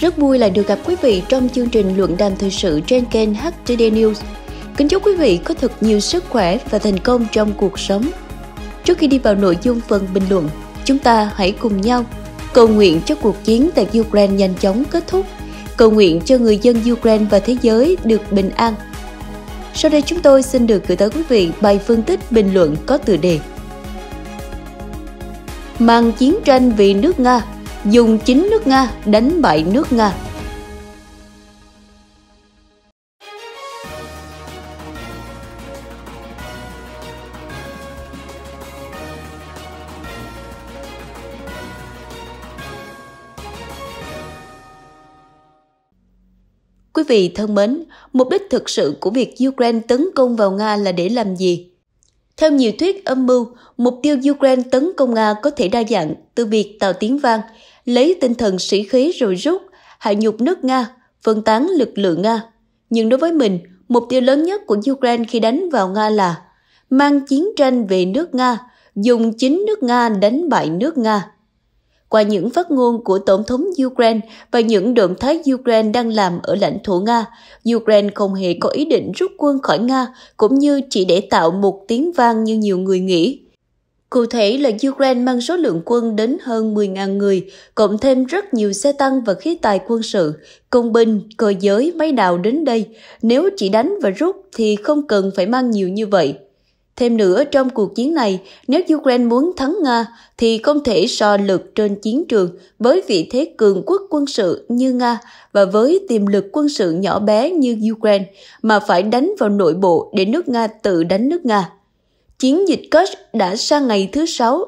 Rất vui là được gặp quý vị trong chương trình luận đàm thời sự trên kênh HTD News. Kính chúc quý vị có thật nhiều sức khỏe và thành công trong cuộc sống. Trước khi đi vào nội dung phần bình luận, chúng ta hãy cùng nhau cầu nguyện cho cuộc chiến tại Ukraine nhanh chóng kết thúc, cầu nguyện cho người dân Ukraine và thế giới được bình an. Sau đây chúng tôi xin được gửi tới quý vị bài phân tích bình luận có tựa đề Mang chiến tranh vì nước Nga dùng chính nước Nga đánh bại nước Nga. Quý vị thân mến, mục đích thực sự của việc Ukraine tấn công vào Nga là để làm gì? Theo nhiều thuyết âm mưu, mục tiêu Ukraine tấn công Nga có thể đa dạng từ việc tạo tiếng vang lấy tinh thần sĩ khí rồi rút, hạ nhục nước Nga, phân tán lực lượng Nga. Nhưng đối với mình, mục tiêu lớn nhất của Ukraine khi đánh vào Nga là mang chiến tranh về nước Nga, dùng chính nước Nga đánh bại nước Nga. Qua những phát ngôn của Tổng thống Ukraine và những động thái Ukraine đang làm ở lãnh thổ Nga, Ukraine không hề có ý định rút quân khỏi Nga, cũng như chỉ để tạo một tiếng vang như nhiều người nghĩ. Cụ thể là Ukraine mang số lượng quân đến hơn 10.000 người, cộng thêm rất nhiều xe tăng và khí tài quân sự, công binh, cơ giới, máy đào đến đây. Nếu chỉ đánh và rút thì không cần phải mang nhiều như vậy. Thêm nữa, trong cuộc chiến này, nếu Ukraine muốn thắng Nga thì không thể so lực trên chiến trường với vị thế cường quốc quân sự như Nga và với tiềm lực quân sự nhỏ bé như Ukraine, mà phải đánh vào nội bộ để nước Nga tự đánh nước Nga chiến dịch Kursk đã sang ngày thứ Sáu.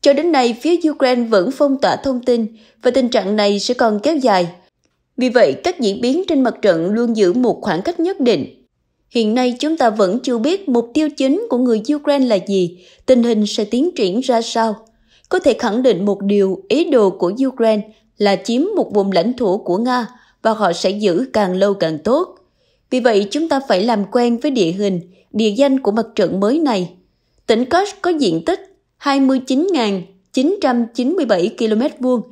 Cho đến nay, phía Ukraine vẫn phong tỏa thông tin và tình trạng này sẽ còn kéo dài. Vì vậy, các diễn biến trên mặt trận luôn giữ một khoảng cách nhất định. Hiện nay chúng ta vẫn chưa biết mục tiêu chính của người Ukraine là gì, tình hình sẽ tiến triển ra sao. Có thể khẳng định một điều, ý đồ của Ukraine là chiếm một vùng lãnh thổ của Nga và họ sẽ giữ càng lâu càng tốt. Vì vậy, chúng ta phải làm quen với địa hình, địa danh của mặt trận mới này. Tỉnh Kutch có diện tích 29.997 km vuông,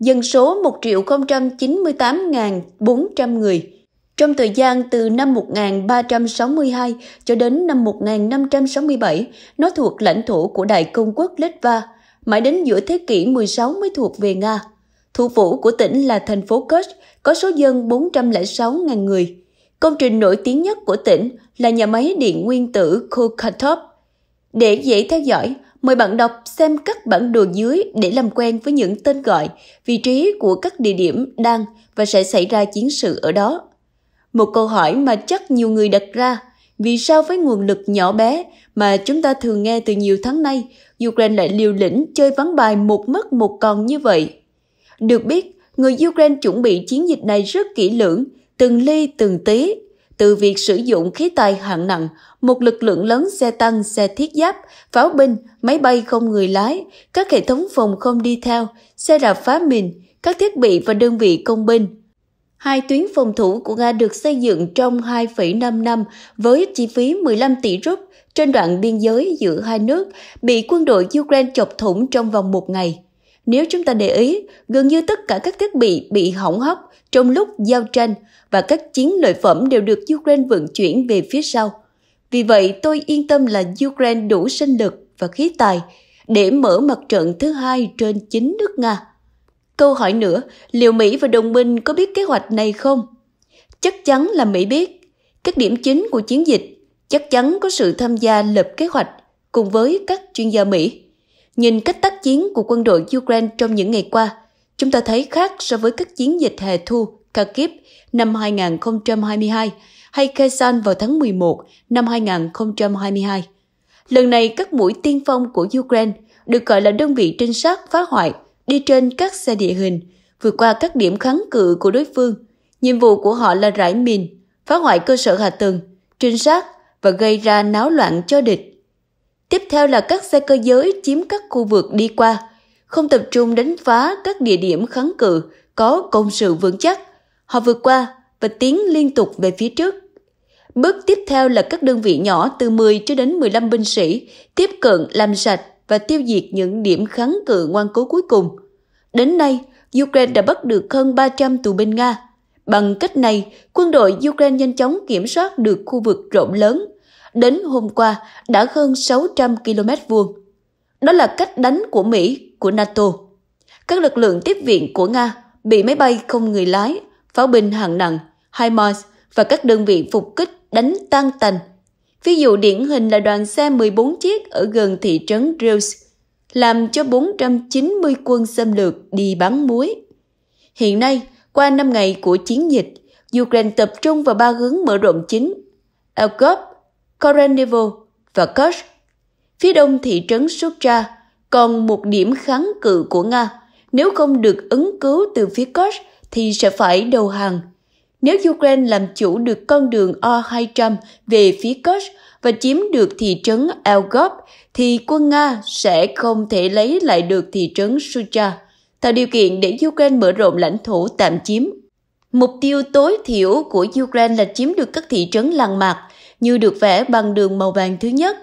dân số 1.098.400 người. Trong thời gian từ năm 1362 cho đến năm 1567, nó thuộc lãnh thổ của Đại công quốc Litva, mãi đến giữa thế kỷ 16 mới thuộc về Nga. Thủ phủ của tỉnh là thành phố Kutch, có số dân 406.000 người. Công trình nổi tiếng nhất của tỉnh là nhà máy điện nguyên tử Kokatov. Để dễ theo dõi, mời bạn đọc xem các bản đồ dưới để làm quen với những tên gọi, vị trí của các địa điểm đang và sẽ xảy ra chiến sự ở đó. Một câu hỏi mà chắc nhiều người đặt ra, vì sao với nguồn lực nhỏ bé mà chúng ta thường nghe từ nhiều tháng nay, Ukraine lại liều lĩnh chơi ván bài một mất một còn như vậy? Được biết, người Ukraine chuẩn bị chiến dịch này rất kỹ lưỡng, từng ly từng tí từ việc sử dụng khí tài hạng nặng, một lực lượng lớn xe tăng, xe thiết giáp, pháo binh, máy bay không người lái, các hệ thống phòng không đi theo, xe đạp phá mìn, các thiết bị và đơn vị công binh. Hai tuyến phòng thủ của Nga được xây dựng trong 2,5 năm với chi phí 15 tỷ rúp trên đoạn biên giới giữa hai nước bị quân đội Ukraine chọc thủng trong vòng một ngày. Nếu chúng ta để ý, gần như tất cả các thiết bị bị hỏng hóc trong lúc giao tranh và các chiến lợi phẩm đều được Ukraine vận chuyển về phía sau. Vì vậy, tôi yên tâm là Ukraine đủ sinh lực và khí tài để mở mặt trận thứ hai trên chính nước Nga. Câu hỏi nữa, liệu Mỹ và đồng minh có biết kế hoạch này không? Chắc chắn là Mỹ biết. Các điểm chính của chiến dịch chắc chắn có sự tham gia lập kế hoạch cùng với các chuyên gia Mỹ. Nhìn cách tác chiến của quân đội Ukraine trong những ngày qua, chúng ta thấy khác so với các chiến dịch hè thu Kharkiv năm 2022 hay Kherson vào tháng 11 năm 2022. Lần này, các mũi tiên phong của Ukraine được gọi là đơn vị trinh sát phá hoại đi trên các xe địa hình, vượt qua các điểm kháng cự của đối phương. Nhiệm vụ của họ là rải mìn, phá hoại cơ sở hạ tầng, trinh sát và gây ra náo loạn cho địch Tiếp theo là các xe cơ giới chiếm các khu vực đi qua, không tập trung đánh phá các địa điểm kháng cự có công sự vững chắc. Họ vượt qua và tiến liên tục về phía trước. Bước tiếp theo là các đơn vị nhỏ từ 10 cho đến 15 binh sĩ tiếp cận làm sạch và tiêu diệt những điểm kháng cự ngoan cố cuối cùng. Đến nay, Ukraine đã bắt được hơn 300 tù binh Nga. Bằng cách này, quân đội Ukraine nhanh chóng kiểm soát được khu vực rộng lớn đến hôm qua đã hơn 600 km vuông. Đó là cách đánh của Mỹ, của NATO. Các lực lượng tiếp viện của Nga bị máy bay không người lái, pháo binh hạng nặng, HIMARS và các đơn vị phục kích đánh tan tành. Ví dụ điển hình là đoàn xe 14 chiếc ở gần thị trấn Reus, làm cho 490 quân xâm lược đi bắn muối. Hiện nay, qua 5 ngày của chiến dịch, Ukraine tập trung vào ba hướng mở rộng chính. Elgop, Corenival và Kursk. Phía đông thị trấn Sucha còn một điểm kháng cự của Nga. Nếu không được ứng cứu từ phía Kursk thì sẽ phải đầu hàng. Nếu Ukraine làm chủ được con đường O-200 về phía Kursk và chiếm được thị trấn Elgop, thì quân Nga sẽ không thể lấy lại được thị trấn Sucha, tạo điều kiện để Ukraine mở rộng lãnh thổ tạm chiếm. Mục tiêu tối thiểu của Ukraine là chiếm được các thị trấn làng mạc, như được vẽ bằng đường màu vàng thứ nhất.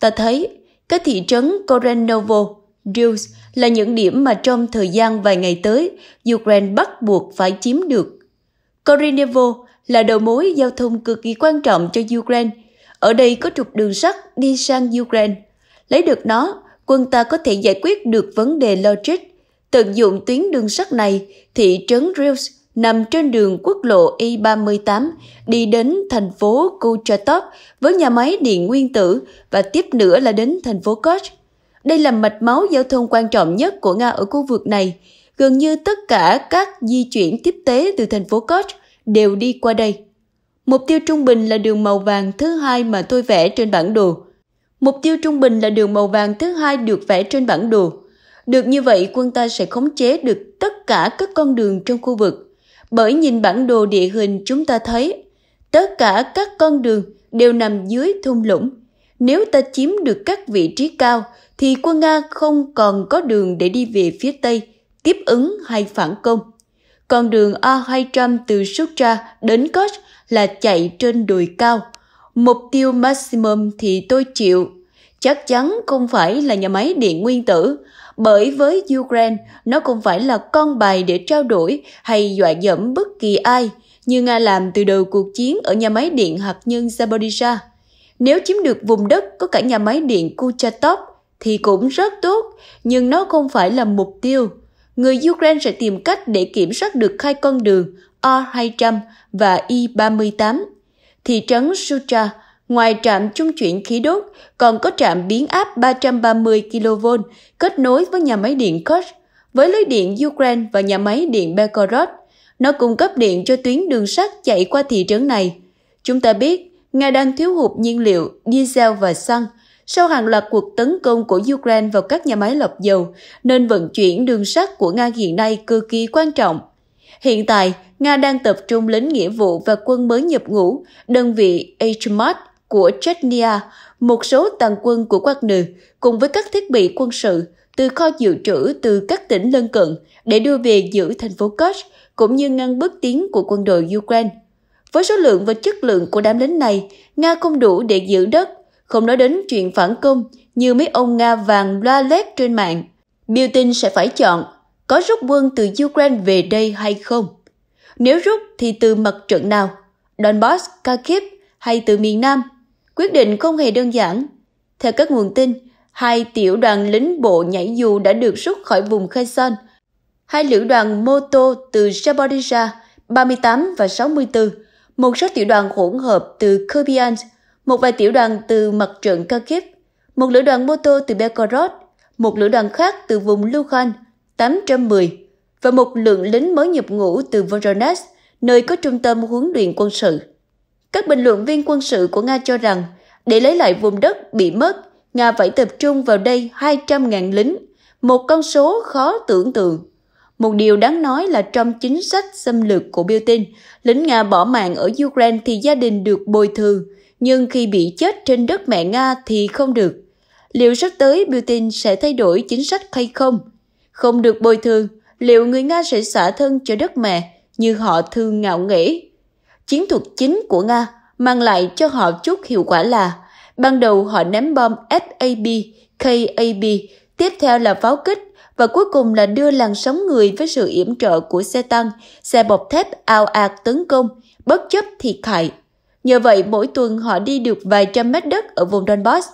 Ta thấy các thị trấn Korenovo, Dils là những điểm mà trong thời gian vài ngày tới, Ukraine bắt buộc phải chiếm được. Korenovo là đầu mối giao thông cực kỳ quan trọng cho Ukraine. Ở đây có trục đường sắt đi sang Ukraine. Lấy được nó, quân ta có thể giải quyết được vấn đề logic. Tận dụng tuyến đường sắt này, thị trấn Reels nằm trên đường quốc lộ I-38 đi đến thành phố Kuchatov với nhà máy điện nguyên tử và tiếp nữa là đến thành phố kosh Đây là mạch máu giao thông quan trọng nhất của Nga ở khu vực này. Gần như tất cả các di chuyển tiếp tế từ thành phố kosh đều đi qua đây. Mục tiêu trung bình là đường màu vàng thứ hai mà tôi vẽ trên bản đồ. Mục tiêu trung bình là đường màu vàng thứ hai được vẽ trên bản đồ. Được như vậy, quân ta sẽ khống chế được tất cả các con đường trong khu vực bởi nhìn bản đồ địa hình chúng ta thấy tất cả các con đường đều nằm dưới thung lũng. Nếu ta chiếm được các vị trí cao thì quân Nga không còn có đường để đi về phía Tây, tiếp ứng hay phản công. Con đường A200 từ Sutra đến kosh là chạy trên đồi cao. Mục tiêu maximum thì tôi chịu. Chắc chắn không phải là nhà máy điện nguyên tử bởi với Ukraine, nó không phải là con bài để trao đổi hay dọa dẫm bất kỳ ai, như Nga làm từ đầu cuộc chiến ở nhà máy điện hạt nhân Zaporizhia. Nếu chiếm được vùng đất có cả nhà máy điện Kuchatov thì cũng rất tốt, nhưng nó không phải là mục tiêu. Người Ukraine sẽ tìm cách để kiểm soát được hai con đường R200 và I-38. Thị trấn Sucha Ngoài trạm trung chuyển khí đốt, còn có trạm biến áp 330 kV kết nối với nhà máy điện Kursk, với lưới điện Ukraine và nhà máy điện Belgorod. Nó cung cấp điện cho tuyến đường sắt chạy qua thị trấn này. Chúng ta biết, Nga đang thiếu hụt nhiên liệu, diesel và xăng. Sau hàng loạt cuộc tấn công của Ukraine vào các nhà máy lọc dầu, nên vận chuyển đường sắt của Nga hiện nay cực kỳ quan trọng. Hiện tại, Nga đang tập trung lính nghĩa vụ và quân mới nhập ngũ, đơn vị HMART của Chechnya, một số tàn quân của Wagner cùng với các thiết bị quân sự từ kho dự trữ từ các tỉnh lân cận để đưa về giữ thành phố Kursk cũng như ngăn bước tiến của quân đội Ukraine. Với số lượng và chất lượng của đám lính này, Nga không đủ để giữ đất, không nói đến chuyện phản công như mấy ông Nga vàng loa lét trên mạng. Biểu Putin sẽ phải chọn có rút quân từ Ukraine về đây hay không. Nếu rút thì từ mặt trận nào? Donbass, Kharkiv hay từ miền Nam? Quyết định không hề đơn giản. Theo các nguồn tin, hai tiểu đoàn lính bộ nhảy dù đã được rút khỏi vùng Kherson. Hai lữ đoàn mô tô từ Zaporizhia 38 và 64, một số tiểu đoàn hỗn hợp từ Kupiansk, một vài tiểu đoàn từ mặt trận Kharkiv, một lữ đoàn mô tô từ Belgorod, một lữ đoàn khác từ vùng Lugan 810 và một lượng lính mới nhập ngũ từ Voronezh, nơi có trung tâm huấn luyện quân sự. Các bình luận viên quân sự của Nga cho rằng, để lấy lại vùng đất bị mất, Nga phải tập trung vào đây 200.000 lính, một con số khó tưởng tượng. Một điều đáng nói là trong chính sách xâm lược của Putin, lính Nga bỏ mạng ở Ukraine thì gia đình được bồi thường, nhưng khi bị chết trên đất mẹ Nga thì không được. Liệu sắp tới Putin sẽ thay đổi chính sách hay không? Không được bồi thường, liệu người Nga sẽ xả thân cho đất mẹ như họ thường ngạo nghễ Chiến thuật chính của Nga mang lại cho họ chút hiệu quả là ban đầu họ ném bom FAB, KAB, tiếp theo là pháo kích và cuối cùng là đưa làn sóng người với sự yểm trợ của xe tăng, xe bọc thép ao ạt tấn công, bất chấp thiệt hại. Nhờ vậy, mỗi tuần họ đi được vài trăm mét đất ở vùng Donbass.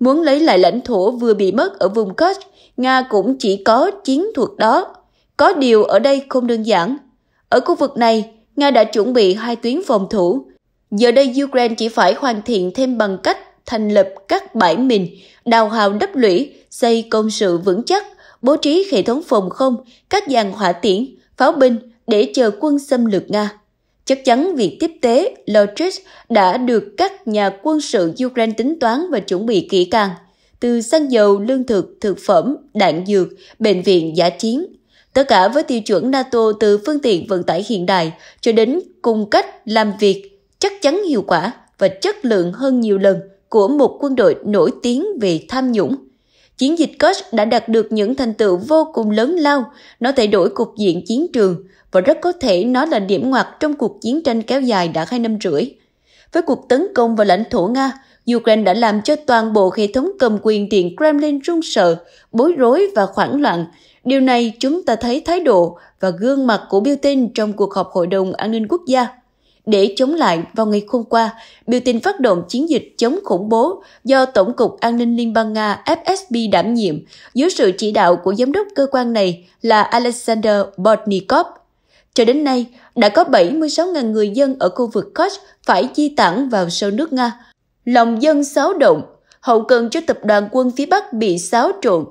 Muốn lấy lại lãnh thổ vừa bị mất ở vùng Kursk, Nga cũng chỉ có chiến thuật đó. Có điều ở đây không đơn giản. Ở khu vực này, Nga đã chuẩn bị hai tuyến phòng thủ. Giờ đây Ukraine chỉ phải hoàn thiện thêm bằng cách thành lập các bãi mìn, đào hào đắp lũy, xây công sự vững chắc, bố trí hệ thống phòng không, các dàn hỏa tiễn, pháo binh để chờ quân xâm lược Nga. Chắc chắn việc tiếp tế, Lotrich đã được các nhà quân sự Ukraine tính toán và chuẩn bị kỹ càng, từ xăng dầu, lương thực, thực phẩm, đạn dược, bệnh viện giả chiến, tất cả với tiêu chuẩn NATO từ phương tiện vận tải hiện đại cho đến cung cách làm việc chắc chắn hiệu quả và chất lượng hơn nhiều lần của một quân đội nổi tiếng về tham nhũng. Chiến dịch Koch đã đạt được những thành tựu vô cùng lớn lao, nó thay đổi cục diện chiến trường và rất có thể nó là điểm ngoặt trong cuộc chiến tranh kéo dài đã hai năm rưỡi. Với cuộc tấn công vào lãnh thổ Nga, Ukraine đã làm cho toàn bộ hệ thống cầm quyền Điện Kremlin run sợ, bối rối và hoảng loạn, Điều này chúng ta thấy thái độ và gương mặt của Putin trong cuộc họp Hội đồng An ninh Quốc gia. Để chống lại, vào ngày hôm qua, Putin phát động chiến dịch chống khủng bố do Tổng cục An ninh Liên bang Nga FSB đảm nhiệm dưới sự chỉ đạo của giám đốc cơ quan này là Alexander Bortnikov. Cho đến nay, đã có 76.000 người dân ở khu vực kosh phải di tản vào sâu nước Nga. Lòng dân xáo động, hậu cần cho tập đoàn quân phía Bắc bị xáo trộn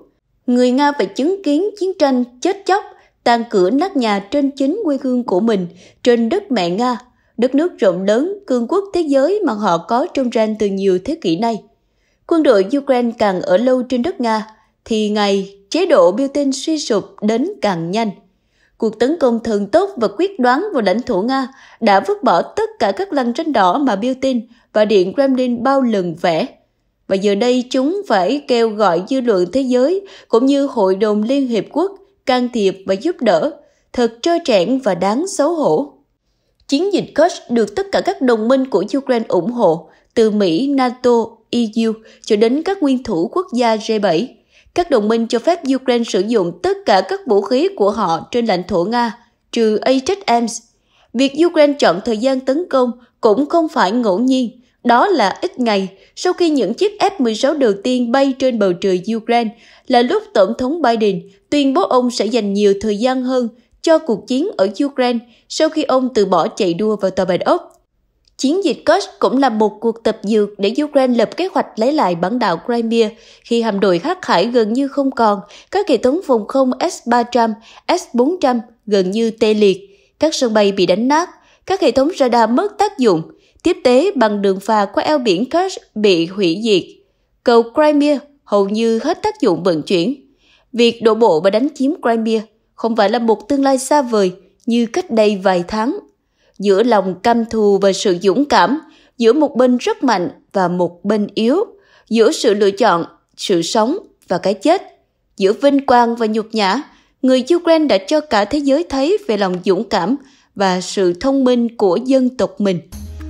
Người Nga phải chứng kiến chiến tranh chết chóc, tan cửa nát nhà trên chính quê hương của mình, trên đất mẹ Nga, đất nước rộng lớn, cường quốc thế giới mà họ có trong ranh từ nhiều thế kỷ nay. Quân đội Ukraine càng ở lâu trên đất Nga, thì ngày chế độ Putin suy sụp đến càng nhanh. Cuộc tấn công thần tốc và quyết đoán vào lãnh thổ Nga đã vứt bỏ tất cả các lăng ranh đỏ mà biêu tin và Điện Kremlin bao lần vẽ và giờ đây chúng phải kêu gọi dư luận thế giới cũng như Hội đồng Liên Hiệp Quốc can thiệp và giúp đỡ, thật trơ trẽn và đáng xấu hổ. Chiến dịch Kursk được tất cả các đồng minh của Ukraine ủng hộ, từ Mỹ, NATO, EU cho đến các nguyên thủ quốc gia G7. Các đồng minh cho phép Ukraine sử dụng tất cả các vũ khí của họ trên lãnh thổ Nga, trừ Ajax Arms. Việc Ukraine chọn thời gian tấn công cũng không phải ngẫu nhiên, đó là ít ngày sau khi những chiếc F-16 đầu tiên bay trên bầu trời Ukraine là lúc Tổng thống Biden tuyên bố ông sẽ dành nhiều thời gian hơn cho cuộc chiến ở Ukraine sau khi ông từ bỏ chạy đua vào tòa Bạch Ốc. Chiến dịch Kursk cũng là một cuộc tập dược để Ukraine lập kế hoạch lấy lại bán đảo Crimea khi hạm đội khắc hải gần như không còn, các hệ thống phòng không S-300, S-400 gần như tê liệt, các sân bay bị đánh nát, các hệ thống radar mất tác dụng – Tiếp tế bằng đường phà qua eo biển Kerch bị hủy diệt. Cầu Crimea hầu như hết tác dụng vận chuyển. Việc đổ bộ và đánh chiếm Crimea không phải là một tương lai xa vời như cách đây vài tháng. Giữa lòng căm thù và sự dũng cảm, giữa một bên rất mạnh và một bên yếu, giữa sự lựa chọn, sự sống và cái chết, giữa vinh quang và nhục nhã, người Ukraine đã cho cả thế giới thấy về lòng dũng cảm và sự thông minh của dân tộc mình